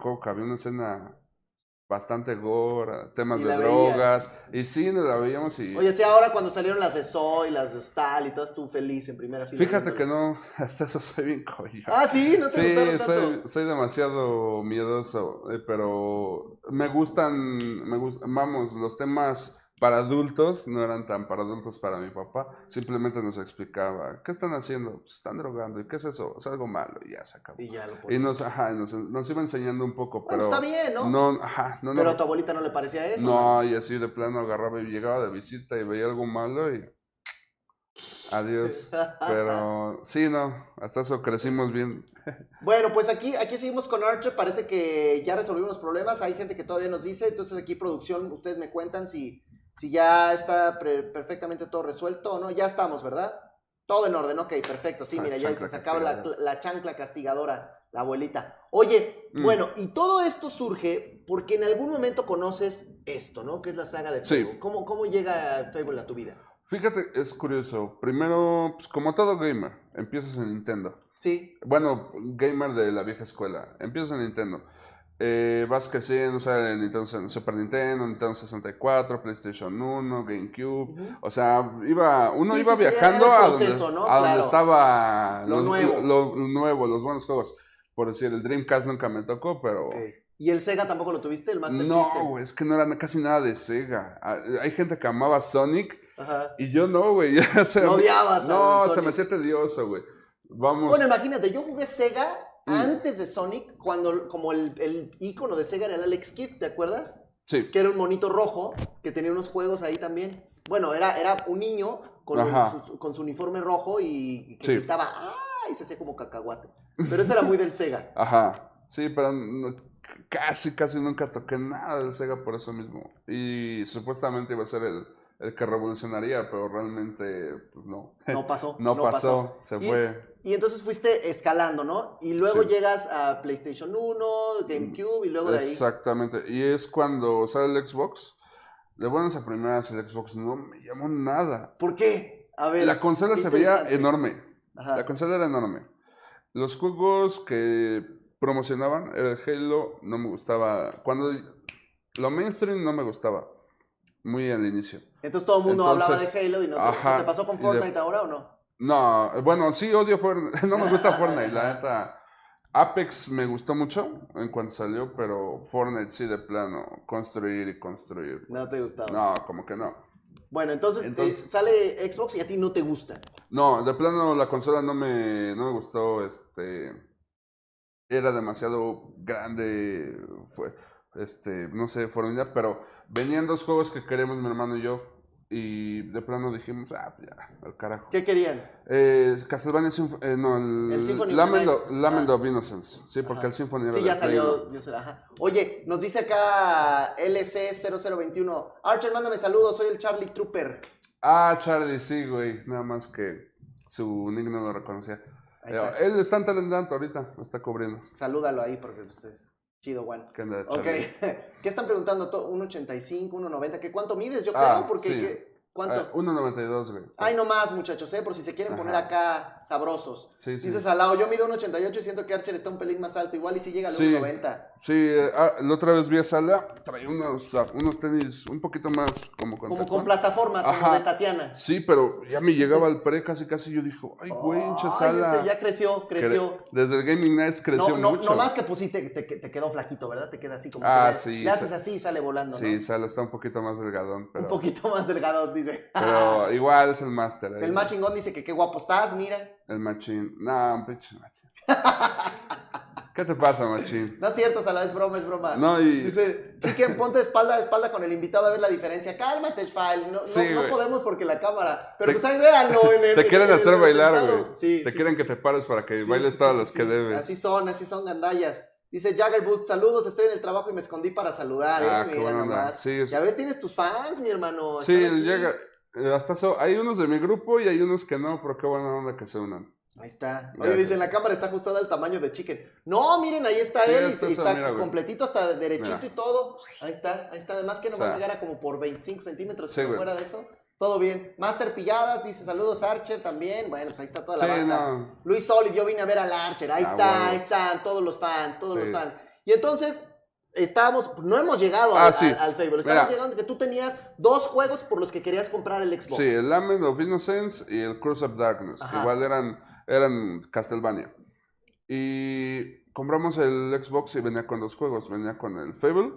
coca. había una escena bastante gore, temas de drogas. Y sí, nos la veíamos y... Oye, sí, ahora cuando salieron las de Soy, las de Hostal y todas tú feliz en primera fila. Fíjate que no, hasta eso soy bien coño. Ah, sí, no te gustaron Soy, demasiado miedoso, eh, pero me gustan, me gustan, vamos, los temas para adultos, no eran tan para adultos para mi papá, simplemente nos explicaba, ¿qué están haciendo? Pues están drogando, ¿y qué es eso? Es algo malo, y ya se acabó. Y nos, nos, iba enseñando un poco, pero... Bueno, está bien, ¿no? pero a tu abuelita no le parecía eso. No, y así de plano agarraba y llegaba de visita y veía algo malo y... Adiós. Pero sí, no, hasta eso crecimos bien. Bueno, pues aquí, aquí seguimos con Archer. Parece que ya resolvimos los problemas. Hay gente que todavía nos dice. Entonces aquí producción, ustedes me cuentan si, si ya está perfectamente todo resuelto no. Ya estamos, ¿verdad? Todo en orden, ok, perfecto. Sí, mira, ya se sacaba la, la, chancla castigadora, la abuelita. Oye, mm. bueno, y todo esto surge porque en algún momento conoces esto, ¿no? Que es la saga de Fable. ¿Cómo, ¿Cómo llega Fable a tu vida? Fíjate, es curioso. Primero, pues como todo gamer, empiezas en Nintendo. Sí. Bueno, gamer de la vieja escuela, empiezas en Nintendo. Eh, vas sí, o sea, Nintendo, Super Nintendo, Nintendo 64, PlayStation 1, GameCube. O sea, iba, uno iba viajando a donde, estaba lo los, nuevo. los buenos juegos. Por decir, el Dreamcast nunca me tocó, pero... ¿Y el Sega tampoco lo tuviste, el Master System? No, es que no era casi nada de Sega. Ah, hay gente que amaba Sonic y yo no, güey. no Sonic. No, se me hacía tedioso, güey. Vamos. Bueno, imagínate, yo jugué Sega Mm. Antes de Sonic, cuando como el, el ícono de Sega era el Alex Kidd, ¿te acuerdas? Sí. Que era un monito rojo que tenía unos juegos ahí también. Bueno, era, era un niño con, su, con su, uniforme rojo y que gritaba ¡Ah! y se hacía como cacahuate. Pero ese era muy del Sega. Ajá. Sí, pero casi, casi nunca toqué nada del Sega por eso mismo. Y supuestamente iba a ser el el que revolucionaría, pero realmente pues, no. No pasó. no, pasó, se fue. Y entonces fuiste escalando, ¿no? Y luego llegas a PlayStation 1, GameCube y luego de ahí. Exactamente. Y es cuando sale el Xbox. De buenas a primeras, el Xbox no me llamó nada. ¿Por qué? A ver. La consola se veía enorme. La consola era enorme. Los juegos que promocionaban, el Halo no me gustaba. Cuando lo mainstream no me gustaba. Muy al inicio. Entonces todo el mundo hablaba de Halo y no te, pasó con Fortnite ahora o no? No, bueno, sí odio Fortnite, no me gusta Fortnite, la verdad. Apex me gustó mucho en cuanto salió, pero Fortnite sí de plano, construir y construir. No te gustaba. No, como que no. Bueno, eh, entonces, sale Xbox y a ti no te gusta. No, de plano la consola no me, no me gustó, este era demasiado grande, fue este, no sé, formidable, pero Venían dos juegos que queremos mi hermano y yo. Y de plano dijimos, ah, pues ya, al carajo. ¿Qué querían? Eh, Castlevania Sinf eh, no, el, el Symphony Lament, ah. of, Innocence. Sí, porque el Symphony era Sí, ya salió. Oye, nos dice acá LC0021. Archer, mándame saludos, soy el Charlie Trooper. Ah, Charlie, sí, güey. Nada más que su nick lo reconocía. Pero, Él está en talentando ahorita, lo está cubriendo. Salúdalo ahí porque ustedes. Chido, Juan. ¿Qué ¿Qué están preguntando? 1.85, 1,90? ¿Qué cuánto mides? Yo ah, creo, porque sí. ¿Cuánto? 1.92, ah, Ay, no más, muchachos, ¿eh? Por si se quieren poner acá sabrosos. Sí, sí. Dices al yo mido 1.88 y siento que Archer está un pelín más alto. Igual y si llega a los 1.90. Sí, eh, ah, la otra vez vi a Sala, traía unos, tenis un poquito más como con... plataforma, como de Tatiana. Sí, pero ya me llegaba al pre casi casi. Yo dije, ay, güey, hincha este, Sala. ya creció, creció. desde el Gaming Nights creció no, no, mucho. No más que pusiste te, quedó flaquito, ¿verdad? Te queda así como... Ah, que sí. Le haces así y sale volando, Sí, Sala está un poquito más delgadón. Un poquito más delgadón, pero ah". igual es el máster. El machingón dice que qué guapo estás, mira. El machín. No, pinche machín. ¿Qué te pasa, machín? No es cierto, la es broma, es broma. Dice, chiquen, ponte espalda a espalda con el invitado a ver la diferencia. Cálmate, el No, no, podemos porque la cámara. Pero pues ahí véanlo. En el, te quieren hacer bailar, güey. te quieren que te pares para que bailes todas las que debes. Así son, así son gandallas. Dice Jagger Boost saludos, estoy en el trabajo y me escondí para saludar, eh. Ah, mira nomás. Ya ves, tienes tus fans, mi hermano. Sí, el Jagger. Eh, hay unos de mi grupo y hay unos que no, pero qué buena onda que se unan. Ahí está. Oye, dicen, la cámara está ajustada al tamaño de Chicken. No, miren, ahí está él y está, completito, hasta derechito y todo. Ahí está, ahí está. Además que no va a llegar a como por 25 centímetros, fuera de eso. Todo bien. Master Pilladas dice saludos Archer también. Bueno, pues ahí está toda la banda. Luis Solid, yo vine a ver al Archer. Ahí ah, está, ahí están todos los fans, todos los fans. Y entonces estábamos, no hemos llegado ah, al Fable. Estamos llegando que tú tenías dos juegos por los que querías comprar el Xbox. Sí, el Lament of Innocence y el Cruise of Darkness. Igual eran, eran Castlevania. Y compramos el Xbox y venía con dos juegos. Venía con el Fable,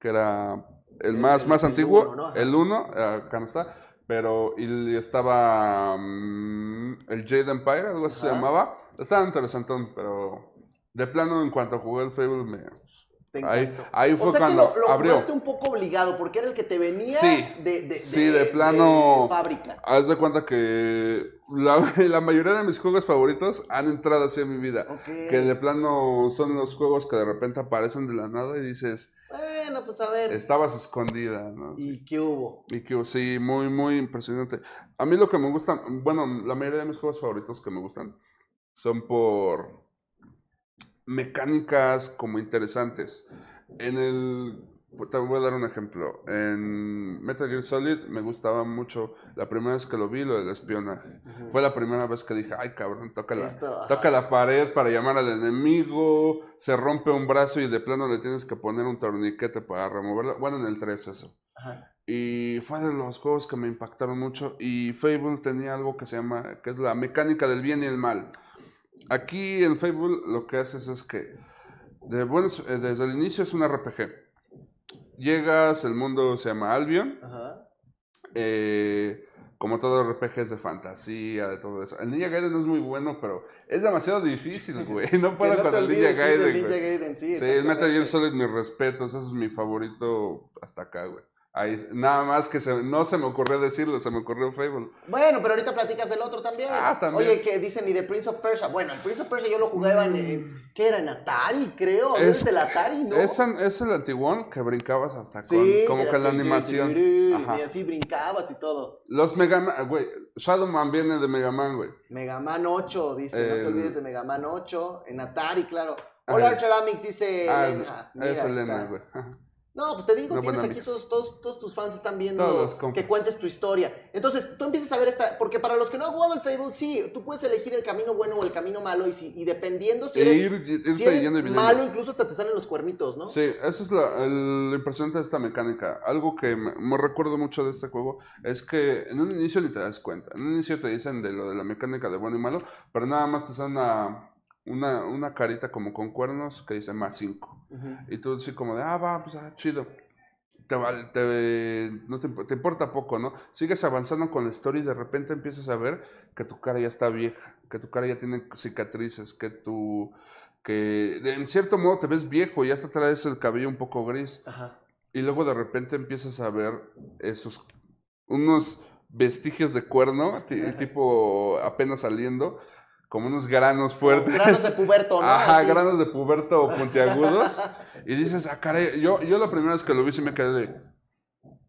que era el, más, antiguo, el 1, acá no está. Pero y estaba mm, el Jade Empire, algo así se llamaba. Estaba interesantón, pero de plano, en cuanto jugué el Fable, me, Ahí, ahí, fue que lo, un poco obligado porque era el que te venía de, de, sí, de, plano fábrica. Haz de cuenta que la, mayoría de mis juegos favoritos han entrado así en mi vida. Que de plano son los juegos que de repente aparecen de la nada y dices, bueno, pues a ver. Estabas escondida, ¿no? ¿Y qué hubo? Y que sí, muy, muy impresionante. A mí lo que me gusta, bueno, la mayoría de mis juegos favoritos que me gustan son por mecánicas como interesantes. En el te voy a dar un ejemplo. En Metal Gear Solid me gustaba mucho, la primera vez que lo vi, lo del espionaje. Fue la primera vez que dije, ay cabrón, toca la, toca la pared para llamar al enemigo, se rompe un brazo y de plano le tienes que poner un torniquete para removerlo. Bueno, en el 3 eso. Y fue de los juegos que me impactaron mucho. Y Fable tenía algo que se llama, que es la mecánica del bien y el mal. Aquí en Fable lo que haces es que bueno, eh, desde el inicio es un RPG Llegas, el mundo se llama Albion. Ajá. Eh, como todo RPG es de fantasía, de todo eso. El Ninja Gaiden es muy bueno, pero es demasiado difícil, güey. No puedo no el Ninja Gaiden. Sí, el Ninja Gaiden, sí. sí el Metal Gear Solid, mis respetos. Ese es mi favorito hasta acá, güey. Ahí, nada más que se, no se me ocurrió decirlo, se me ocurrió Fable. Bueno, pero ahorita platicas del otro también. Ah, también. Oye, que dicen, y de Prince of Persia. Bueno, el Prince of Persia yo lo jugaba en, eh, ¿qué era? En Atari, creo. Es, el Atari, ¿no? Es, el antiguón que brincabas hasta con, como que la animación. Y así brincabas y todo. Los Mega Man, güey, Shadowman viene de Mega Man, güey. Mega Man 8, dice, no te olvides de Mega Man 8, en Atari, claro. Hola, Archeramics, dice ah, Elena. Ah, Mira, es Elena, güey. No, pues te digo, tienes aquí todos, tus fans están viendo que cuentes tu historia. Entonces, tú empiezas a ver esta. Porque para los que no han jugado el Fable, sí, tú puedes elegir el camino bueno o el camino malo. Y, si, dependiendo si e eres, malo, incluso hasta te salen los cuernitos, ¿no? Sí, esa es la, impresionante de esta mecánica. Algo que me, recuerdo mucho de este juego es que en un inicio ni te das cuenta. En un inicio te dicen de lo de la mecánica de bueno y malo, pero nada más te salen a una, una carita como con cuernos que dice más 5. Y tú así como de, ah, va, pues ah, chido. Te, te, no te, te, importa poco, ¿no? Sigues avanzando con la historia y de repente empiezas a ver que tu cara ya está vieja, que tu cara ya tiene cicatrices, que tu... que en cierto modo te ves viejo y hasta traes el cabello un poco gris. Y luego de repente empiezas a ver esos... unos vestigios de cuerno, tipo apenas saliendo, como unos granos fuertes. granos de puberto, ¿no? Ajá, granos de puberto puntiagudos. y dices, ah, yo, yo la primera vez que lo vi sí me quedé de...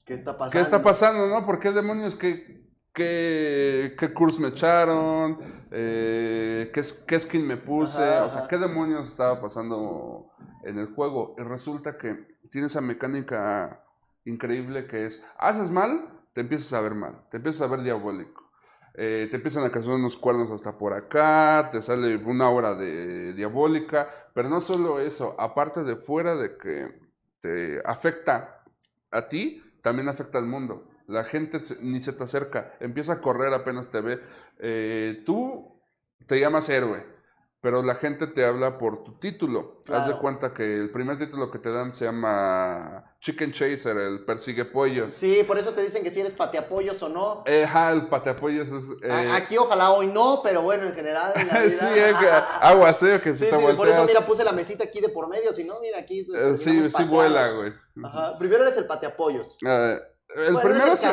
¿Qué está pasando? ¿Qué está pasando, no? ¿Por qué demonios? ¿Qué, qué, curso me echaron? Eh, ¿qué, ¿qué, skin me puse? o sea, ¿qué demonios estaba pasando en el juego? Y resulta que tiene esa mecánica increíble que es, haces mal, te empiezas a ver mal, te empiezas a ver diabólico eh, te empiezan a cazar unos cuernos hasta por acá, te sale una hora de diabólica, pero no solo eso, aparte de fuera de que te afecta a ti, también afecta al mundo. La gente ni se te acerca, empieza a correr apenas te ve. Eh, tú te llamas héroe, pero la gente te habla por tu título. Haz de cuenta que el primer título que te dan se llama Chicken Chaser, el persigue pollos. Sí, por eso te dicen que si eres pateapollos o no. Ajá, el pateapollos es... Eh, aquí ojalá hoy no, pero bueno, en general sí, es que agua, que sí, sí por eso mira, puse la mesita aquí de por medio, si no, mira aquí... Eh, sí, sí vuela, güey. Ajá, primero eres el pateapollos. Eh, el primero es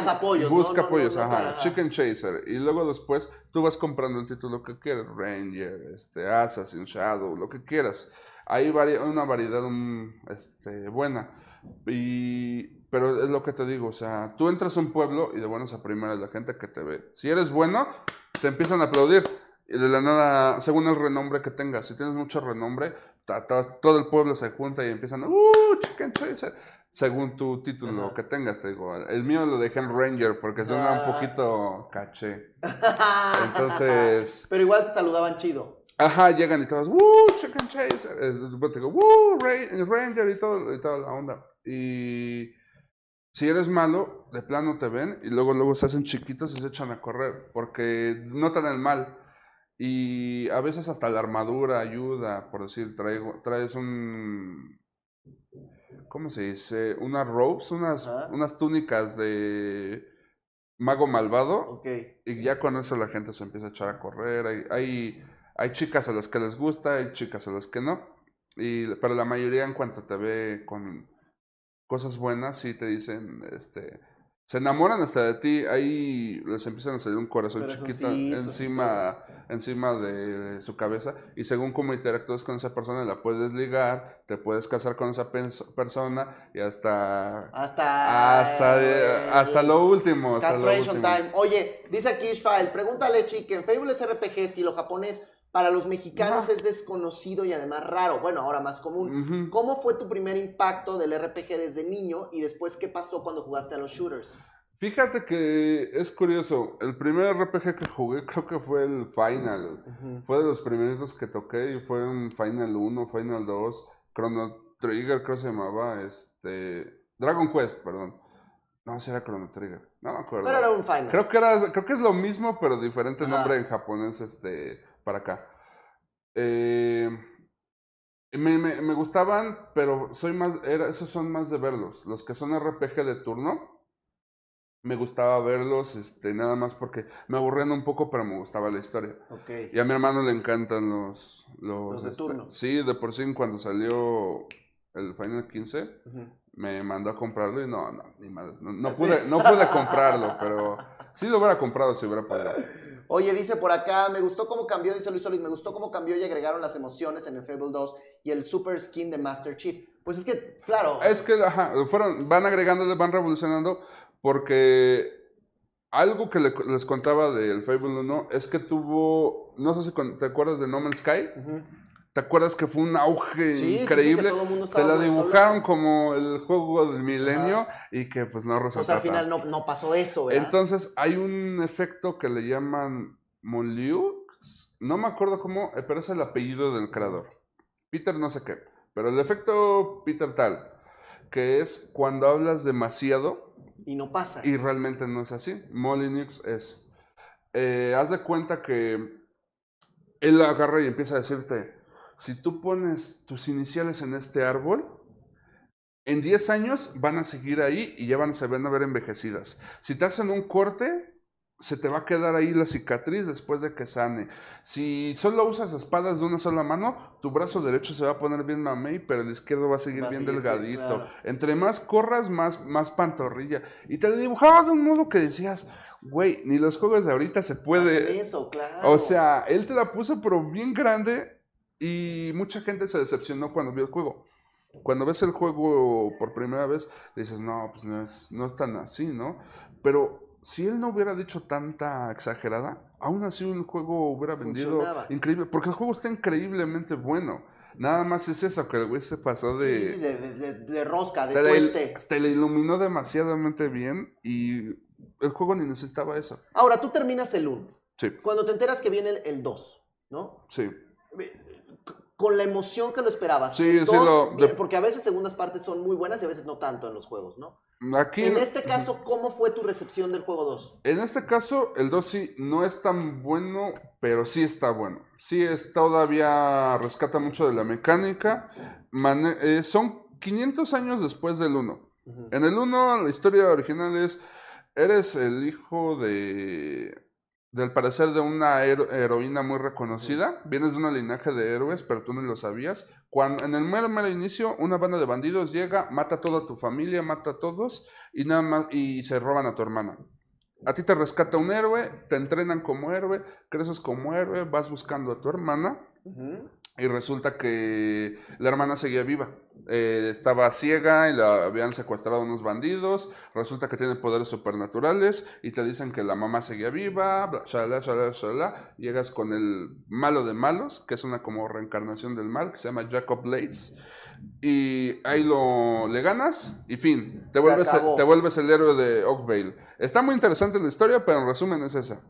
el busca apoyos, ajá, Chicken Chaser. Y luego después tú vas comprando el título que quieras, Ranger, este, Assassin, Shadow, lo que quieras. Hay una variedad este, buena. pero es lo que te digo, o sea, tú entras a un pueblo y de buenas a primeras la gente que te ve. Si eres bueno, te empiezan a aplaudir. Y de la nada, según el renombre que tengas, si tienes mucho renombre, todo el pueblo se junta y empiezan, ¡Uh, Chicken Chaser! según tu título que tengas, te digo. El mío lo dejé en Ranger porque suena un ah. poquito caché. Entonces. Pero igual te saludaban chido. Ajá, llegan y todos, ¡Woo! Chicken Chaser. Te digo, ¡Woo! Ranger y, todo, y toda la onda. Y si eres malo, de plano te ven y luego, luego se hacen chiquitos y se echan a correr porque notan el mal. Y a veces hasta la armadura ayuda, por decir, traigo, traes un ¿cómo se dice? Unas robes, unas, unas túnicas de mago malvado. Y ya con eso la gente se empieza a echar a correr. Hay, hay, hay chicas a las que les gusta, hay chicas a las que no. Y, pero la mayoría en cuanto te ve con cosas buenas, sí te dicen, este, se enamoran hasta de ti, ahí les empiezan a salir un corazón chiquito encima, encima de, su cabeza y según cómo interactúas con esa persona la puedes ligar, te puedes casar con esa persona y hasta... Hasta... Hasta, eh, hasta lo último. Hasta lo último. Time. Oye, dice aquí File, pregúntale Facebook es RPG estilo japonés, para los mexicanos es desconocido y además raro, bueno, ahora más común. ¿Cómo fue tu primer impacto del RPG desde niño y después qué pasó cuando jugaste a los shooters? Fíjate que es curioso, el primer RPG que jugué creo que fue el Final, fue de los primeros que toqué y fue un Final 1, Final 2, Chrono Trigger creo se llamaba, este, Dragon Quest, perdón. No, si era Chrono Trigger, no me acuerdo. Pero era un Final. Creo que, era, creo que es lo mismo pero diferente nombre en japonés, este para acá. Eh, me, me, gustaban, pero soy más, era, esos son más de verlos. Los que son RPG de turno, me gustaba verlos, este, nada más porque me aburrían un poco, pero me gustaba la historia. Okay. Y a mi hermano le encantan los... Los, de este, turno. Sí, de por sí cuando salió el Final 15, me mandó a comprarlo y no, ni no, pude, no pude comprarlo, pero... Sí lo hubiera comprado si hubiera pagado. Oye, dice por acá, me gustó cómo cambió, dice Luis me gustó cómo cambió y agregaron las emociones en el Fable 2 y el super skin de Master Chief. Pues es que, claro. Es que, ajá, fueron, van agregándole, van revolucionando, porque algo que les contaba del Fable 1 es que tuvo, no sé si te acuerdas de No Man's Sky. ¿Te acuerdas que fue un auge increíble? Te la dibujaron como el juego del milenio y que pues no resultó. Pues, al final no, pasó eso, Entonces hay un efecto que le llaman Moliux. No me acuerdo cómo, eh, pero es el apellido del creador. Peter no sé qué. Pero el efecto Peter tal, que es cuando hablas demasiado. Y no pasa. Y realmente no es así. Molinux es. Eh, haz de cuenta que él agarra y empieza a decirte si tú pones tus iniciales en este árbol, en 10 años van a seguir ahí y ya van, se van a ver envejecidas. Si te hacen un corte, se te va a quedar ahí la cicatriz después de que sane. Si solo usas espadas de una sola mano, tu brazo derecho se va a poner bien mamey, pero el izquierdo va a seguir bien delgadito. Entre más corras, más, más pantorrilla. Y te lo dibujaba de un modo que decías, güey, ni los juegos de ahorita se puede. Eso, claro. O sea, él te la puso, pero bien grande y mucha gente se decepcionó cuando vio el juego. Cuando ves el juego por primera vez, dices, no, pues no es, no es tan así, ¿no? Pero si él no hubiera dicho tanta exagerada, aún así el juego hubiera vendido increíble, porque el juego está increíblemente bueno. Nada más es eso, que el güey se pasó de... Sí, sí, de, rosca, de cueste. Te le iluminó demasiadamente bien y el juego ni necesitaba eso. Ahora, tú terminas el 1. Sí. Cuando te enteras que viene el 2, ¿no? Sí. Eh, con la emoción que lo esperabas. Sí, sí, lo, eh, Porque a veces segundas partes son muy buenas y a veces no tanto en los juegos, ¿no? Aquí, en este caso, ¿cómo fue tu recepción del juego 2? En este caso, el 2 sí no es tan bueno, pero sí está bueno. Sí todavía rescata mucho de la mecánica. Eh, son 500 años después del 1. En el 1, la historia original es, eres el hijo de del parecer de una heroína muy reconocida. Vienes de un linaje de héroes, pero tú no lo sabías. Cuando en el mero mero inicio, una banda de bandidos llega, mata a toda tu familia, mata a todos y nada más y se roban a tu hermana. A ti te rescata un héroe, te entrenan como héroe, creces como héroe, vas buscando a tu hermana. Y resulta que la hermana seguía viva. Eh, estaba ciega y la habían secuestrado unos bandidos. Resulta que tiene poderes supernaturales y te dicen que la mamá seguía viva. Llegas con el malo de malos, que es una como reencarnación del mal, que se llama Jacob Blades. Y ahí lo le ganas y fin. Te vuelves, te vuelves el héroe de Oakvale. Está muy interesante la historia, pero en resumen es esa.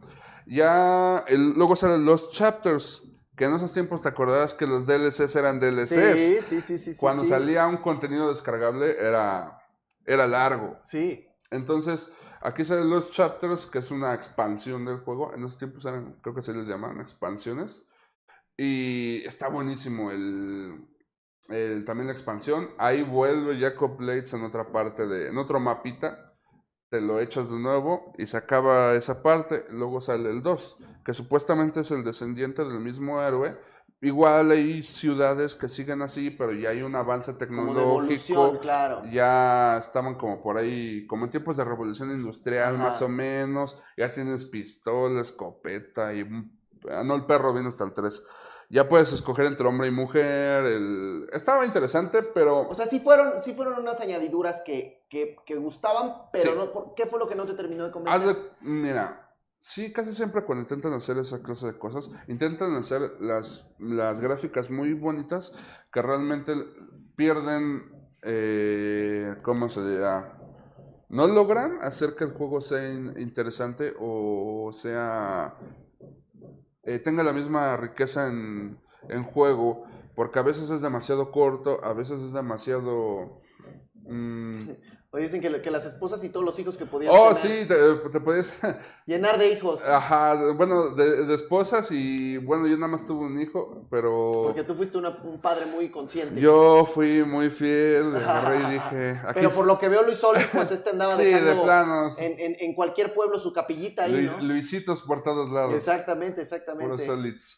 Ya luego salen los chapters que en esos tiempos te acordabas que los DLCs eran DLCs. Sí, sí, sí, sí. Cuando salía un contenido descargable era, era largo. Sí. Entonces, aquí salen los chapters, que es una expansión del juego. En esos tiempos eran, creo que se les llamaban expansiones. Y está buenísimo el, también la expansión. Ahí vuelve Jacob Blades en otra parte de, en otro mapita lo echas de nuevo y se acaba esa parte, luego sale el 2, que supuestamente es el descendiente del mismo héroe. Igual hay ciudades que siguen así, pero ya hay un avance tecnológico. Ya estaban como por ahí, como en tiempos de revolución industrial, más o menos. Ya tienes pistola, escopeta y. Ah, no, el perro viene hasta el 3. Ya puedes escoger entre hombre y mujer. Estaba interesante, pero. O sea, sí fueron, sí fueron unas añadiduras que, que, gustaban, pero no, ¿qué fue lo que no te terminó de convencer? mira, sí, casi siempre cuando intentan hacer esa clase de cosas, intentan hacer las, las gráficas muy bonitas que realmente pierden. Eh, ¿Cómo se dirá? no logran hacer que el juego sea interesante o sea eh, tenga la misma riqueza en, en, juego, porque a veces es demasiado corto, a veces es demasiado... Mm, dicen que, las esposas y todos los hijos que podías Oh, sí, te, podías... Llenar de hijos. Ajá, bueno, de, esposas y bueno, yo nada más tuve un hijo, pero... Porque tú fuiste un padre muy consciente. Yo fui muy fiel, dije... Pero por lo que veo Luis Solís, pues este andaba dejando... En, cualquier pueblo su capillita ahí, ¿no? Luisitos por todos lados. Exactamente, exactamente.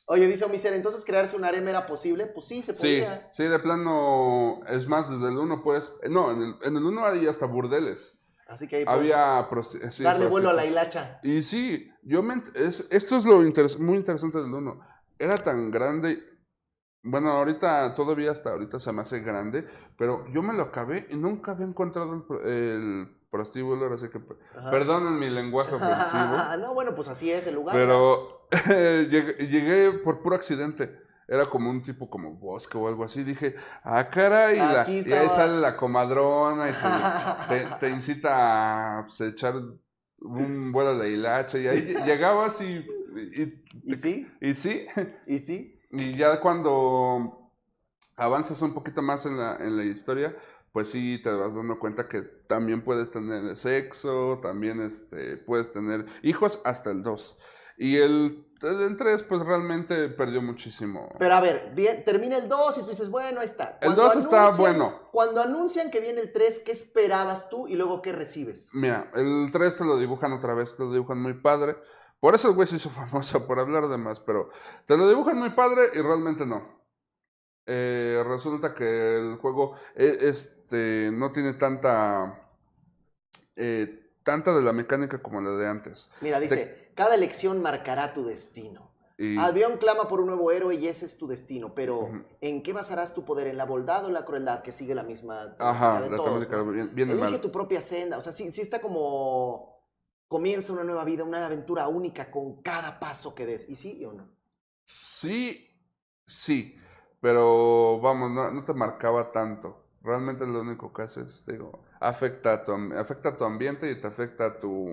Oye, dice Omiser, ¿entonces crearse un harem era posible? Pues sí, se podía. Sí, de plano, es más, desde el uno, pues... No, en el uno en el ya está burdeles. Así que ahí Había darle vuelo a la hilacha. Y sí, yo me es, esto es lo muy interesante del uno. Era tan grande, bueno, ahorita todavía hasta ahorita se me hace grande, pero yo me lo acabé y nunca había encontrado el, prostíbulo, así que perdonen mi lenguaje no, bueno, pues así es el lugar. Pero llegué por puro accidente. Era como un tipo como bosque o algo así. Dije, ah, caray, y ahí sale la comadrona y te, incita a pues, echar un vuelo de la hilacha. Y ahí llegabas y. ¿Y, y, sí? ¿Y sí? ¿Y sí? Y ya cuando avanzas un poquito más en la, en la historia, pues sí te vas dando cuenta que también puedes tener sexo, también este, puedes tener hijos hasta el 2. Y el, el 3, pues realmente perdió muchísimo. Pero a ver, bien, termina el 2 y tú dices, bueno, está. el 2 está bueno. Cuando anuncian que viene el 3, ¿qué esperabas tú y luego qué recibes? Mira, el 3 te lo dibujan otra vez, te lo dibujan muy padre. Por eso el güey se hizo famoso, por hablar de más, pero te lo dibujan muy padre y realmente no. Eh, resulta que el juego eh, este, no tiene tanta, eh, tanta de la mecánica como la de antes. Mira, dice, cada elección marcará tu destino. Avión clama por un nuevo héroe y ese es tu destino, pero ¿en qué basarás tu poder? ¿En la bondad o en la crueldad? Que sigue la misma Ajá, de Elige tu propia senda. O sea, si está como... Comienza una nueva vida, una aventura única con cada paso que des. ¿Y sí o no? Sí, sí. Pero vamos, no, te marcaba tanto. Realmente lo único que haces, digo, afecta tu, afecta a tu ambiente y te afecta a tu,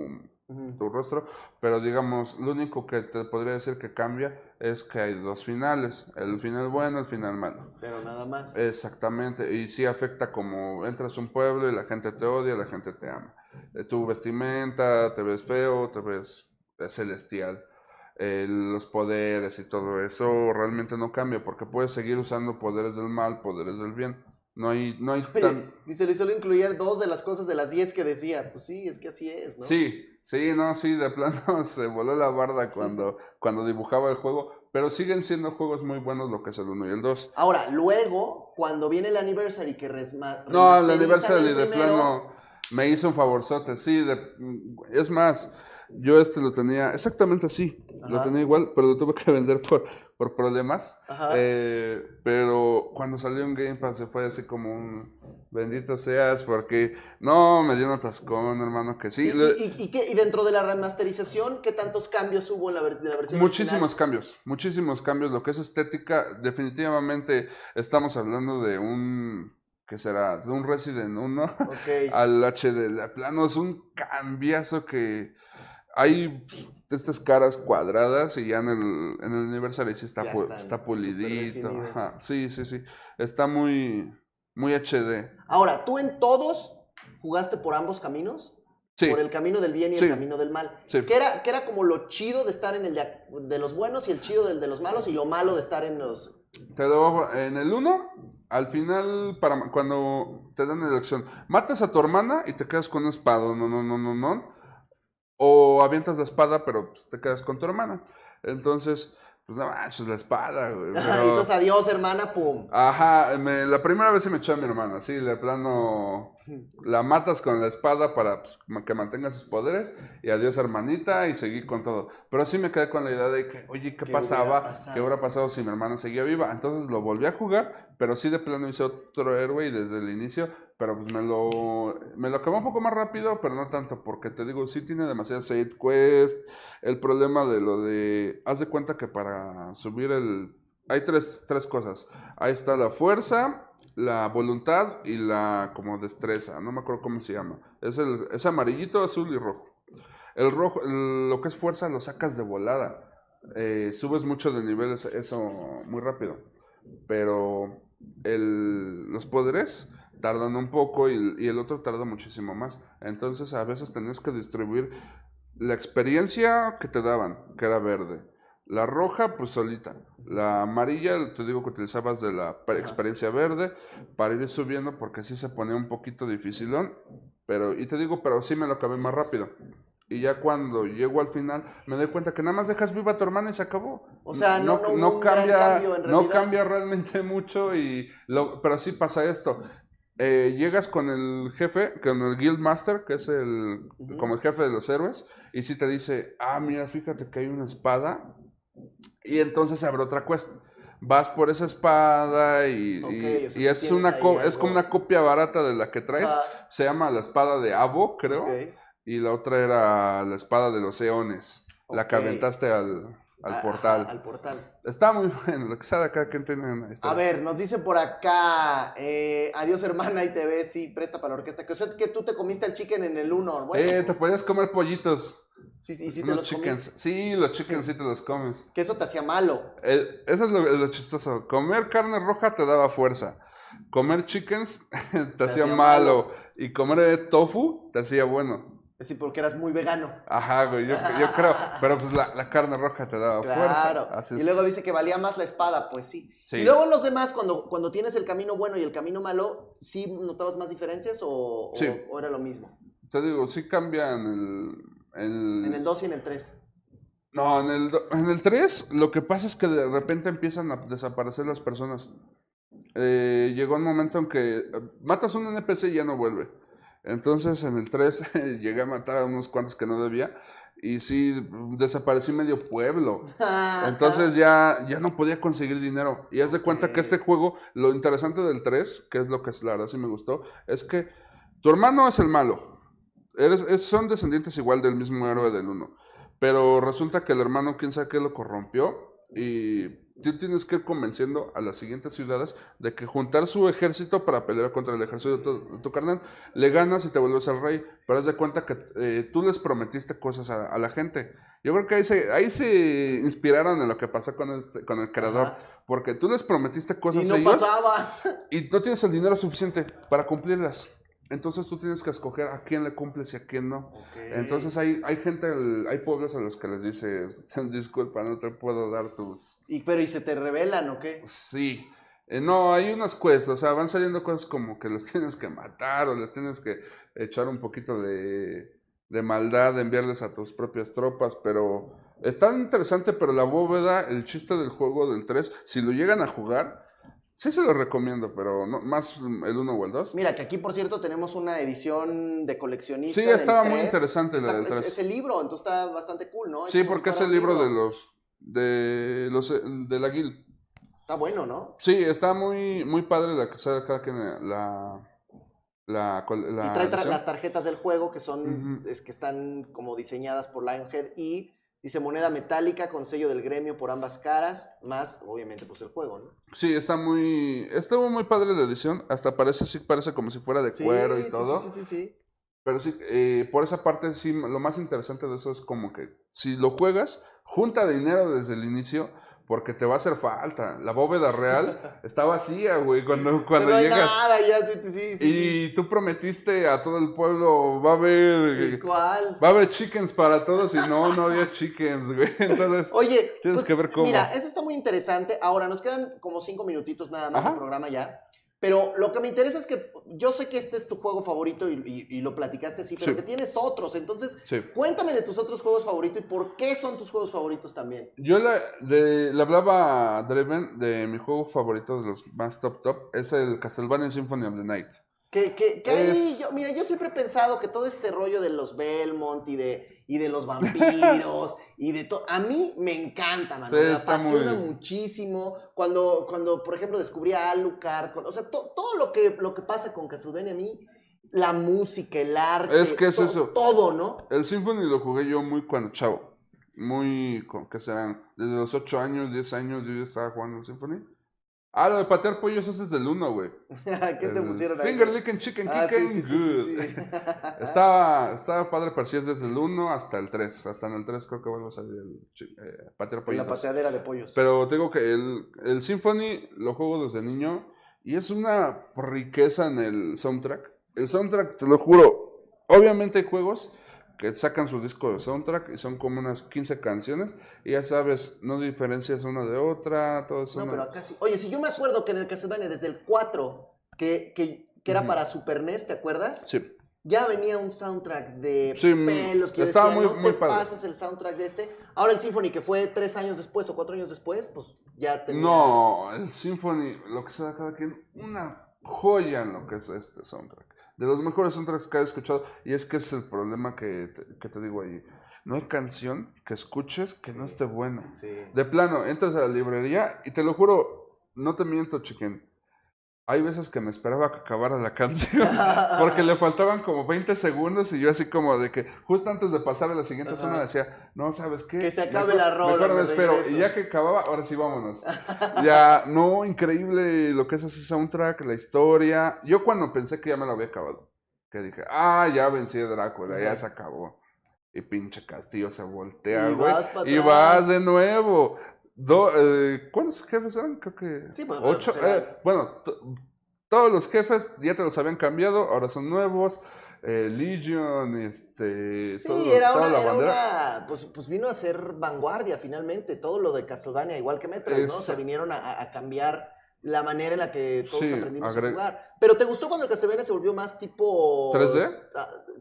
tu rostro, pero digamos, lo único que te podría decir que cambia es que hay dos finales, el final bueno, el final malo. Pero nada más. Exactamente, y sí afecta como entras a un pueblo y la gente te odia, la gente te ama. Eh, tu vestimenta, te ves feo, te ves celestial. Eh, los poderes y todo eso realmente no cambia porque puedes seguir usando poderes del mal, poderes del bien. No hay, no hay Oye, tan... Dice, le hizo incluir dos de las cosas de las diez que decía. Pues sí, es que así es, ¿no? Sí, sí, no, sí, de plano se voló la barda cuando, cuando dibujaba el juego. Pero siguen siendo juegos muy buenos lo que es el 1 y el 2. Ahora, luego, cuando viene el Anniversary que resma... No, el Anniversary de plano me hizo un favorzote. Sí, es más... Yo este lo tenía exactamente así, lo tenía igual, pero lo tuve que vender por, por problemas. Eh, pero cuando salió un Game Pass se fue así como un bendito seas, porque no, me dio un hermano, que sí. ¿Y, dentro de la remasterización qué tantos cambios hubo en la, de la versión? Muchísimos cambios, muchísimos cambios. Lo que es estética, definitivamente estamos hablando de un que será de un Resident 1 al HD de plano. Es un cambiazo que hay pues, estas caras cuadradas y ya en el, en el Universal está, está pulidito. Sí, sí, sí. Está muy, muy HD. Ahora, ¿tú en todos jugaste por ambos caminos? Por el camino del bien y el camino del mal. Que, era, que era como lo chido de estar en el de, los buenos y el chido del de los malos y lo malo de estar en los... Te en el uno al final, para, cuando te dan la elección, matas a tu hermana y te quedas con un espado, no, no, no, no, no. O avientas la espada, pero pues, te quedas con tu hermana. Entonces, pues no la espada, güey. adiós, hermana, pum. Ajá, la primera vez se me echó a mi hermana, sí, de plano, la matas con la espada para pues, que mantenga sus poderes, y adiós, hermanita, y seguí con todo. Pero sí me quedé con la idea de que, oye, ¿qué, pasaba? ¿Qué hubiera pasado si mi hermana seguía viva? Entonces lo volví a jugar, pero sí de plano hice otro héroe y desde el inicio pero pues me lo, me lo acabó un poco más rápido, pero no tanto, porque te digo, Si tiene demasiadas side quest. El problema de lo de. Haz de cuenta que para subir el. Hay tres, tres cosas. Ahí está la fuerza, la voluntad y la como destreza. No me acuerdo cómo se llama. Es, el, es amarillito, azul y rojo. El rojo, lo que es fuerza, lo sacas de volada. Eh, subes mucho de niveles, eso muy rápido. Pero el, los poderes tardan un poco y, el otro tarda muchísimo más. Entonces a veces tenés que distribuir la experiencia que te daban, que era verde. La roja, pues solita. La amarilla, te digo que utilizabas de la experiencia verde para ir subiendo porque así se pone un poquito dificilón. Pero, y te digo, pero sí me lo acabé más rápido. Y ya cuando llego al final, me doy cuenta que nada más dejas viva a tu hermana y se acabó. O sea, no, no, cambia, no cambia realmente mucho, y lo, pero sí pasa esto. Eh, llegas con el jefe, con el guildmaster, que es el como el jefe de los héroes, y si te dice, ah, mira, fíjate que hay una espada, y entonces abre otra cuesta. Vas por esa espada y, es, una es como una copia barata de la que traes. Se llama la espada de Avo, creo. Y la otra era la espada de los eones, la que aventaste al, al portal. al portal. Está muy bueno, lo que sea de acá que entienden. A ver, nos dice por acá, eh, adiós hermana y te ves, sí, presta para la orquesta. Que, o sea, que tú te comiste el chicken en el uno, Bueno, eh, pues. te podías comer pollitos. Sí, sí, sí, te los, chickens. Sí, los chickens sí te los comes. Que eso te hacía malo. Eh, eso es lo, chistoso. Comer carne roja te daba fuerza. Comer chickens te, hacía, malo. Y comer tofu te hacía bueno. Es decir, porque eras muy vegano. Ajá, güey, yo, creo. Pero pues la, carne roja te daba fuerza. Claro. Y luego dice que valía más la espada, pues sí. Y luego los demás, cuando, cuando tienes el camino bueno y el camino malo, ¿sí notabas más diferencias o, era lo mismo? Te digo, sí cambian el, el... En el 2 y en el 3. No, en el, en el 3 lo que pasa es que de repente empiezan a desaparecer las personas. Eh, llegó un momento en que eh, matas un NPC y ya no vuelve. Entonces en el 3 llegué a matar a unos cuantos que no debía y sí, desaparecí medio pueblo. Ah, Entonces ya, ya no podía conseguir dinero. Y haz de cuenta que este juego, lo interesante del 3, que es lo que es, la verdad sí me gustó, es que tu hermano es el malo. Eres, son descendientes igual del mismo héroe del 1. Pero resulta que el hermano, quién sabe qué, lo corrompió y tú tienes que ir convenciendo a las siguientes ciudades de que juntar su ejército para pelear contra el ejército de tu, carnal, le ganas y te vuelves al rey, pero haz de cuenta que eh, tú les prometiste cosas a, la gente. Yo creo que ahí se, ahí se inspiraron en lo que pasó con, este, con el creador, porque tú les prometiste cosas y no a y no tienes el dinero suficiente para cumplirlas. Entonces tú tienes que escoger a quién le cumples y a quién no. Entonces hay, hay gente, hay pueblos a los que les dices, disculpa, no te puedo dar tus... ¿Y, pero ¿y se te revelan o qué? Sí. Eh, no, hay unas cosas, o sea, van saliendo cosas como que los tienes que matar o les tienes que echar un poquito de, maldad, enviarles a tus propias tropas, pero... tan interesante, pero la bóveda, el chiste del juego del 3, si lo llegan a jugar, Sí se lo recomiendo, pero no, más el 1 o el 2. Mira, que aquí, por cierto, tenemos una edición de coleccionista. Sí, estaba muy interesante la de 3. Es, el libro, entonces está bastante cool, ¿no? Sí, porque es el libro, de los... De los... Eh, de la guild. Está bueno, ¿no? Sí, está muy, muy padre la que cada eh, la... La, la, y trae las tarjetas del juego que son, es que están como diseñadas por Lionhead y Dice moneda metálica con sello del gremio por ambas caras, más obviamente pues el juego, ¿no? Sí, está muy estuvo muy padre de edición, hasta parece sí parece como si fuera de cuero y todo. Sí, sí, sí, Pero sí, eh, por esa parte sí, lo más interesante de eso es como que si lo juegas, junta dinero desde el inicio porque te va a hacer falta. La bóveda real está vacía, güey, cuando, cuando no hay Nada, ya, y tú prometiste a todo el pueblo, va a haber... Eh, ¿Cuál? Va a haber chickens para todos y no, no había chickens, güey. Entonces, Oye, tienes pues, que ver cómo. Mira, eso está muy interesante. Ahora, nos quedan como cinco minutitos nada más del programa ya. Pero lo que me interesa es que yo sé que este es tu juego favorito y, lo platicaste así, pero que tienes otros. Entonces, cuéntame de tus otros juegos favoritos y por qué son tus juegos favoritos también. Yo le, le hablaba a Dreven de mi juego favorito de los más top top, es el Castlevania Symphony of the Night. Que, que, ahí, yo, mira, yo siempre he pensado que todo este rollo de los Belmont y de, y de los vampiros y de todo, a mí me encanta, me apasiona muchísimo. Cuando, cuando, por ejemplo, descubrí a Alucard, o sea, todo lo que, lo que pasa con Castlevania a mí, la música, el arte, es que es eso. todo, ¿no? El Symphony lo jugué yo muy cuando chavo, muy, ¿qué serán? Desde los 8 años, 10 años yo ya estaba jugando el Symphony. Ah, lo de patear pollos es desde el 1, güey. ¿Qué te pusieron ahí? Finger licking chicken ah, kicking estaba, estaba padre pero es desde el 1 hasta el 3. Hasta en el 3 creo que vuelvo a salir el eh, patear pollos. La paseadera de pollos. Pero tengo que el, el Symphony lo juego desde niño y es una riqueza en el soundtrack. El soundtrack, te lo juro, obviamente hay juegos que sacan su disco de soundtrack y son como unas 15 canciones y ya sabes, no diferencias una de otra, todo eso. No, pero acá sí. Oye, si yo me acuerdo que en el Castlevania desde el 4, que, que, era para Super NES, ¿te acuerdas? Sí. Ya venía un soundtrack de pelos que estaba muy, no muy te padre. el soundtrack de este. Ahora el Symphony, que fue tres años después o cuatro años después, pues ya tenía... No, el Symphony, lo que se da cada quien, una joya en lo que es este soundtrack de los mejores soundtracks que he escuchado. Y es que es el problema que te, digo ahí. No hay canción que escuches que no esté buena. De plano, entras a la librería y te lo juro, no te miento, chiquén hay veces que me esperaba que acabara la canción porque le faltaban como 20 segundos y yo así como de que justo antes de pasar a la siguiente zona decía, no, ¿sabes qué? Que se acabe la rola. me espero. Y ya que acababa, ahora sí vámonos. ya, no, increíble lo que es ese soundtrack, la historia. Yo cuando pensé que ya me lo había acabado, que dije, ah, ya vencí a Drácula, ya se acabó. Y pinche castillo se voltea, güey. y vas de nuevo. Eh, ¿Cuántos jefes eran? Creo que. Sí, bueno, ocho. Pues eh, bueno, todos los jefes ya te los habían cambiado, ahora son nuevos. Eh, Legion, este. Sí, era, una, era pues, pues, vino a ser vanguardia finalmente. Todo lo de Castlevania, igual que Metro, ¿no? Se vinieron a cambiar la manera en la que todos aprendimos a jugar. Pero ¿te gustó cuando el Castlevania se volvió más tipo... 3D?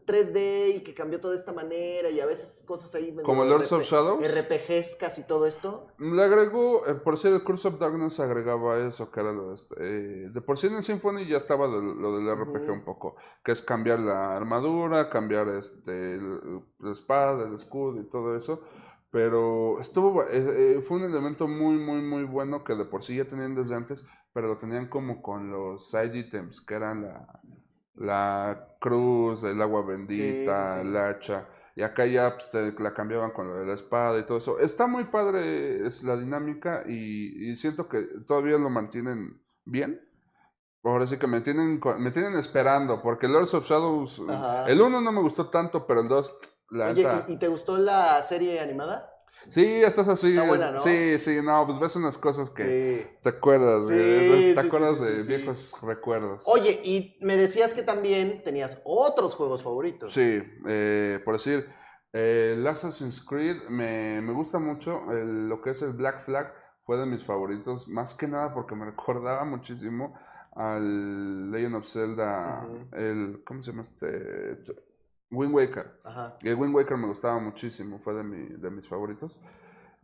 3D ah, y que cambió toda esta manera y a veces cosas ahí... Como el RP... of Shadows. RPGs casi todo esto. Le agregó, eh, por si el Curse of Darkness agregaba eso, que era lo de... Este, eh, de por sí en el Symphony ya estaba lo, del RPG un poco, que es cambiar la armadura, cambiar este, la espada, el escudo y todo eso. Pero estuvo, eh, eh, fue un elemento muy, muy, muy bueno que de por sí ya tenían desde antes, pero lo tenían como con los side items, que eran la, la cruz, el agua bendita, el hacha. Y acá ya pues, la cambiaban con lo de la espada y todo eso. Está muy padre es la dinámica y, siento que todavía lo mantienen bien. Ahora sí que me tienen, me tienen esperando, porque Lords of Shadows, el uno no me gustó tanto, pero el 2 Oye, ¿y, te gustó la serie animada? Sí, estás así. Sí, sí, no, pues ves unas cosas que te acuerdas, te acuerdas de viejos recuerdos. Oye, y me decías que también tenías otros juegos favoritos. Sí, eh, por decir, eh, el Assassin's Creed me, gusta mucho, lo que es el Black Flag fue de mis favoritos, más que nada porque me recordaba muchísimo al Legend of Zelda, el, ¿cómo se llama este? Wind Waker. Ajá. Y el Wind Waker me gustaba muchísimo, fue de, mi, de mis favoritos.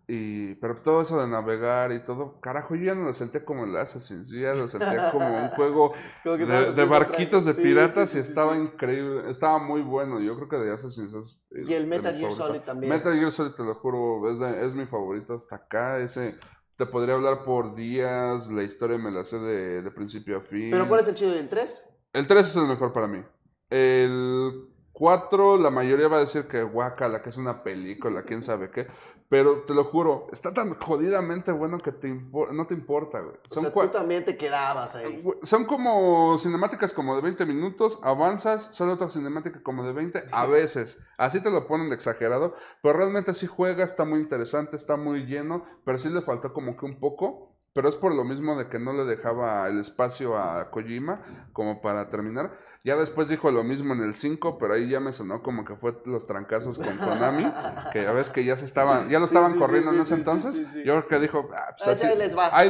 Y, pero todo eso de navegar y todo, carajo, yo ya no lo sentía como el Assassin's, yo ya lo sentía como un juego de, barquitos de piratas y estaba increíble, estaba muy bueno, yo creo que de Assassin's es... Y el Metal Gear Solid también. Metal Gear Solid, te lo juro, es, es mi favorito hasta acá, ese... Te podría hablar por días, la historia me la sé de, de principio a fin. ¿Pero cuál es el chido del 3? El 3 es el mejor para mí. El Cuatro, la mayoría va a decir que la que es una película, quién sabe qué. Pero te lo juro, está tan jodidamente bueno que te no te importa, güey. Son o sea, tú también te quedabas ahí. Son como cinemáticas como de 20 minutos, avanzas, sale otra cinemática como de 20, a veces. Así te lo ponen exagerado, pero realmente sí juega, está muy interesante, está muy lleno, pero sí le faltó como que un poco. Pero es por lo mismo de que no le dejaba el espacio a Kojima como para terminar. Ya después dijo lo mismo en el 5, pero ahí ya me sonó como que fue los trancazos con Konami, que ya veces que ya se estaban, ya lo estaban corriendo en ese entonces. Yo creo que dijo, ah, pues ahí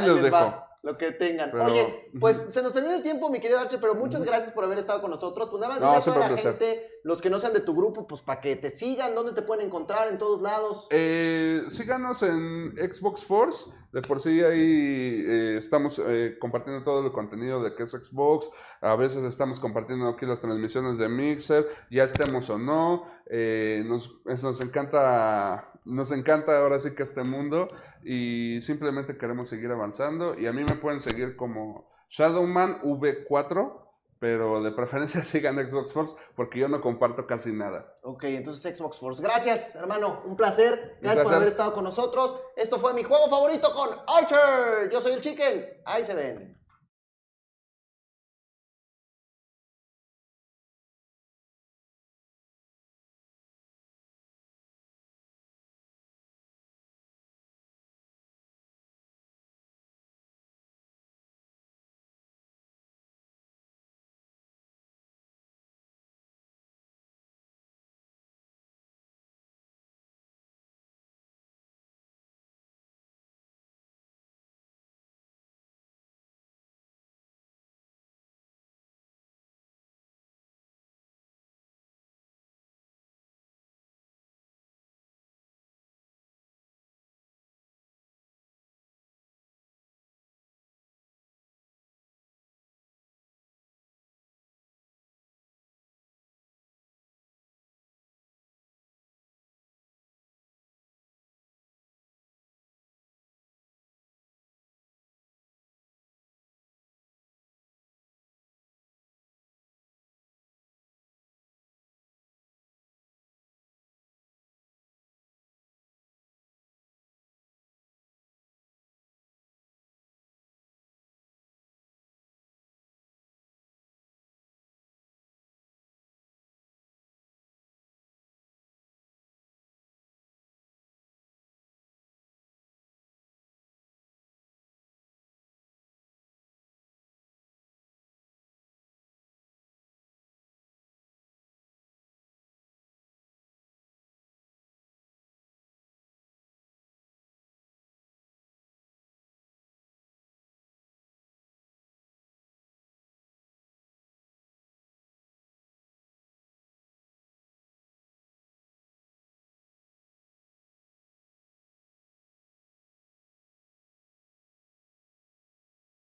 les dejó dejo lo que tengan. Oye, pues se nos terminó el tiempo, mi querido Arche, pero muchas gracias por haber estado con nosotros. Pues nada más no, a la gente, los que no sean de tu grupo, pues para que te sigan, dónde te pueden encontrar, en todos lados. Eh, síganos en Xbox Force. De por sí ahí eh, estamos eh, compartiendo todo el contenido de que es Xbox. A veces estamos compartiendo aquí las transmisiones de Mixer, ya estemos o no. nos, nos encanta nos encanta ahora sí que este mundo y simplemente queremos seguir avanzando. Y a mí me pueden seguir como Shadowman V4, pero de preferencia sigan Xbox Force porque yo no comparto casi nada. Ok, entonces Xbox Force. Gracias, hermano. Un placer. Gracias por haber estado con nosotros. Esto fue mi juego favorito con Archer. Yo soy el Chicken. Ahí se ven.